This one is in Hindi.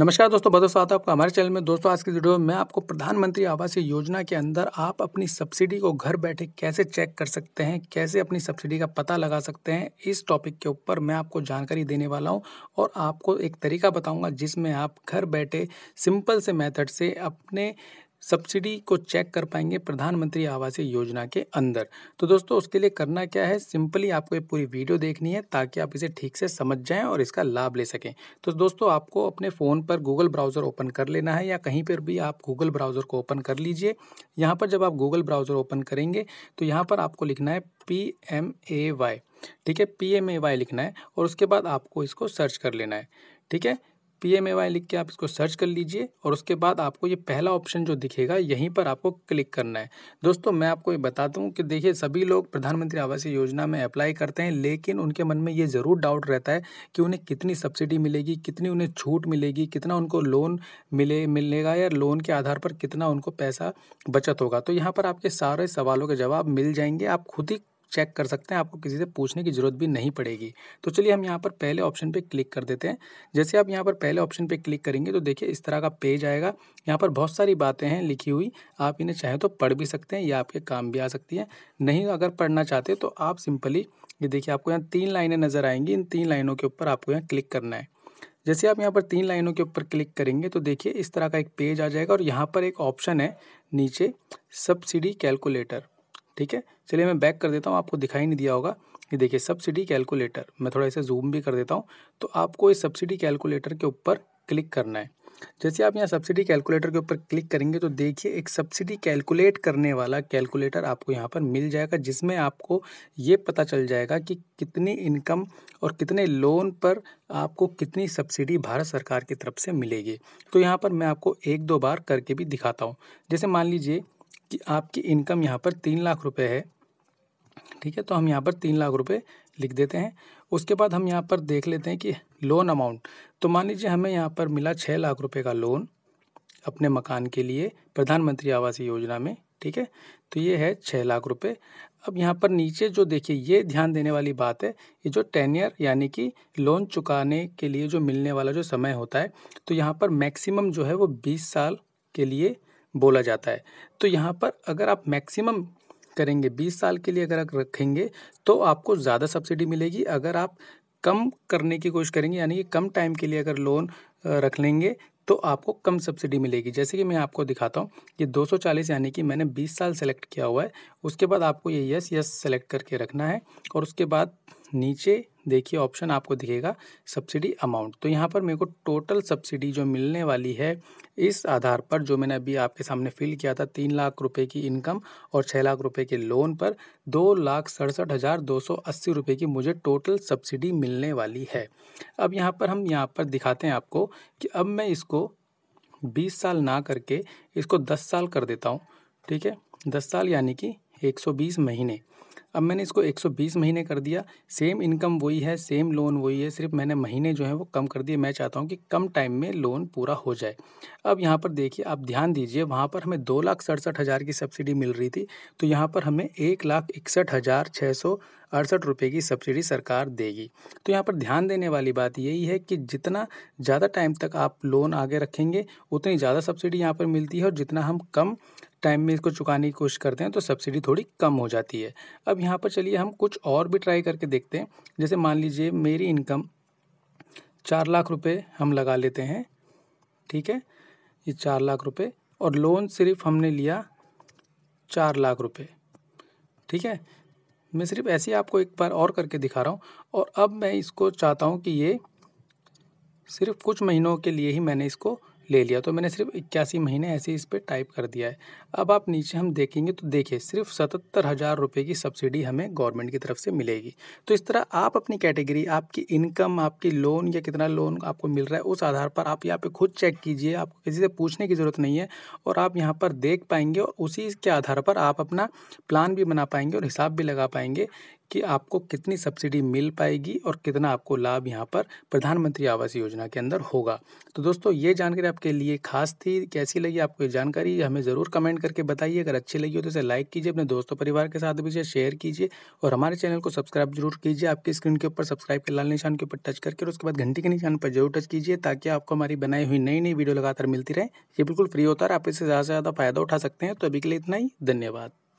नमस्कार दोस्तों बहुत स्वागत आपका हमारे चैनल में दोस्तों आज की वीडियो में मैं आपको प्रधानमंत्री आवास योजना के अंदर आप अपनी सब्सिडी को घर बैठे कैसे चेक कर सकते हैं कैसे अपनी सब्सिडी का पता लगा सकते हैं इस टॉपिक के ऊपर मैं आपको जानकारी देने वाला हूं और आपको एक तरीका बताऊंगा जिसमें आप घर बैठे सिंपल से मैथड से अपने सब्सिडी को चेक कर पाएंगे प्रधानमंत्री आवास योजना के अंदर तो दोस्तों उसके लिए करना क्या है सिंपली आपको ये पूरी वीडियो देखनी है ताकि आप इसे ठीक से समझ जाएं और इसका लाभ ले सकें तो दोस्तों आपको अपने फ़ोन पर गूगल ब्राउज़र ओपन कर लेना है या कहीं पर भी आप गूगल ब्राउज़र को ओपन कर लीजिए यहाँ पर जब आप गूगल ब्राउज़र ओपन करेंगे तो यहाँ पर आपको लिखना है पी एम ए वाई ठीक है पी एम ए वाई लिखना है और उसके बाद आपको इसको सर्च कर लेना है ठीक है पी एम ए वाई लिख के आप इसको सर्च कर लीजिए और उसके बाद आपको ये पहला ऑप्शन जो दिखेगा यहीं पर आपको क्लिक करना है दोस्तों मैं आपको ये बता दूँ कि देखिए सभी लोग प्रधानमंत्री आवास योजना में अप्लाई करते हैं लेकिन उनके मन में ये ज़रूर डाउट रहता है कि उन्हें कितनी सब्सिडी मिलेगी कितनी उन्हें छूट मिलेगी कितना उनको लोन मिले मिलेगा या लोन के आधार पर कितना उनको पैसा बचत होगा तो यहाँ पर आपके सारे सवालों के जवाब मिल जाएंगे आप खुद ही चेक कर सकते हैं आपको किसी से पूछने की ज़रूरत भी नहीं पड़ेगी तो चलिए हम यहाँ पर पहले ऑप्शन पे क्लिक कर देते हैं जैसे आप यहाँ पर पहले ऑप्शन पे क्लिक करेंगे तो देखिए इस तरह का पेज आएगा यहाँ पर बहुत सारी बातें हैं लिखी हुई आप इन्हें चाहें तो पढ़ भी सकते हैं या आपके काम भी आ सकती है नहीं अगर पढ़ना चाहते तो आप सिंपली ये देखिए आपको यहाँ तीन लाइनें नज़र आएंगी इन तीन लाइनों के ऊपर आपको यहाँ क्लिक करना है जैसे आप यहाँ पर तीन लाइनों के ऊपर क्लिक करेंगे तो देखिए इस तरह का एक पेज आ जाएगा और यहाँ पर एक ऑप्शन है नीचे सब्सिडी कैलकुलेटर ठीक है चलिए मैं बैक कर देता हूँ आपको दिखाई नहीं दिया होगा ये देखिए सब्सिडी कैलकुलेटर मैं थोड़ा इसे जूम भी कर देता हूँ तो आपको इस सब्सिडी कैलकुलेटर के ऊपर क्लिक करना है जैसे आप यहाँ सब्सिडी कैलकुलेटर के ऊपर क्लिक करेंगे तो देखिए एक सब्सिडी कैलकुलेट करने वाला कैलकुलेटर आपको यहाँ पर मिल जाएगा जिसमें आपको ये पता चल जाएगा कि कितनी इनकम और कितने लोन पर आपको कितनी सब्सिडी भारत सरकार की तरफ से मिलेगी तो यहाँ पर मैं आपको एक दो बार करके भी दिखाता हूँ जैसे मान लीजिए कि आपकी इनकम यहाँ पर तीन लाख रुपए है ठीक है तो हम यहाँ पर तीन लाख रुपए लिख देते हैं उसके बाद हम यहाँ पर देख लेते हैं कि लोन अमाउंट तो मान लीजिए हमें यहाँ पर मिला छः लाख रुपये का लोन अपने मकान के लिए प्रधानमंत्री आवास योजना में ठीक है तो ये है छः लाख रुपये अब यहाँ पर नीचे जो देखिए ये ध्यान देने वाली बात है ये जो टेनियर यानी कि लोन चुकाने के लिए जो मिलने वाला जो समय होता है तो यहाँ पर मैक्सिमम जो है वो बीस साल के लिए बोला जाता है तो यहाँ पर अगर आप मैक्सिमम करेंगे बीस साल के लिए अगर आप रखेंगे तो आपको ज़्यादा सब्सिडी मिलेगी अगर आप कम करने की कोशिश करेंगे यानी कि कम टाइम के लिए अगर लोन रख लेंगे तो आपको कम सब्सिडी मिलेगी जैसे कि मैं आपको दिखाता हूँ ये 240 यानी कि मैंने 20 साल सेलेक्ट किया हुआ है उसके बाद आपको ये यस यस सेलेक्ट करके रखना है और उसके बाद नीचे देखिए ऑप्शन आपको दिखेगा सब्सिडी अमाउंट तो यहाँ पर मेरे को टोटल सब्सिडी जो मिलने वाली है इस आधार पर जो मैंने अभी आपके सामने फिल किया था तीन लाख रुपए की इनकम और छः लाख रुपए के लोन पर दो लाख सड़सठ हज़ार दो सौ अस्सी रुपये की मुझे टोटल सब्सिडी मिलने वाली है अब यहाँ पर हम यहाँ पर दिखाते हैं आपको कि अब मैं इसको बीस साल ना करके इसको दस साल कर देता हूँ ठीक है दस साल यानी कि एक सौ बीस महीने अब मैंने इसको 120 महीने कर दिया सेम इनकम वही है सेम लोन वही है सिर्फ मैंने महीने जो है वो कम कर दिए मैं चाहता हूँ कि कम टाइम में लोन पूरा हो जाए अब यहाँ पर देखिए आप ध्यान दीजिए वहाँ पर हमें दो लाख सड़सठ हज़ार की सब्सिडी मिल रही थी तो यहाँ पर हमें एक लाख इकसठ हज़ार छः सौ अड़सठ रुपये की सब्सिडी सरकार देगी तो यहाँ पर ध्यान देने वाली बात यही है कि जितना ज़्यादा टाइम तक आप लोन आगे रखेंगे उतनी ज़्यादा सब्सिडी यहाँ पर मिलती है और जितना हम कम टाइम में इसको चुकाने की कोशिश करते हैं तो सब्सिडी थोड़ी कम हो जाती है अब यहाँ पर चलिए हम कुछ और भी ट्राई करके देखते हैं जैसे मान लीजिए मेरी इनकम चार लाख रुपये हम लगा लेते हैं ठीक है ये चार लाख रुपये और लोन सिर्फ हमने लिया चार लाख रुपये ठीक है मैं सिर्फ ऐसे ही आपको एक बार और करके दिखा रहा हूँ और अब मैं इसको चाहता हूँ कि ये सिर्फ कुछ महीनों के लिए ही मैंने इसको ले लिया तो मैंने सिर्फ इक्यासी महीने ऐसे इस पर टाइप कर दिया है अब आप नीचे हम देखेंगे तो देखिए सिर्फ सतहत्तर हज़ार रुपये की सब्सिडी हमें गवर्नमेंट की तरफ से मिलेगी तो इस तरह आप अपनी कैटेगरी आपकी इनकम आपकी लोन या कितना लोन आपको मिल रहा है उस आधार पर आप यहाँ पर खुद चेक कीजिए आपको किसी से पूछने की ज़रूरत नहीं है और आप यहाँ पर देख पाएंगे और उसी के आधार पर आप अपना प्लान भी बना पाएंगे और हिसाब भी लगा पाएंगे कि आपको कितनी सब्सिडी मिल पाएगी और कितना आपको लाभ यहाँ पर प्रधानमंत्री आवास योजना के अंदर होगा तो दोस्तों ये जानकारी आपके लिए खास थी कैसी लगी आपको ये जानकारी हमें ज़रूर कमेंट करके बताइए अगर अच्छी लगी हो तो इसे लाइक कीजिए अपने दोस्तों परिवार के साथ भी इसे शेयर कीजिए और हमारे चैनल को सब्सक्राइब जरूर कीजिए आपकी स्क्रीन के ऊपर सब्सक्राइब के लाल निशान के ऊपर टच करके और उसके बाद घंटी के निशान पर जरूर टच कीजिए ताकि आपको हमारी बनाई हुई नई नई वीडियो लगातार मिलती रहे ये बिल्कुल फ्री होता है आप इससे ज़्यादा से ज़्यादा फायदा उठा सकते हैं तो अभी के लिए इतना ही धन्यवाद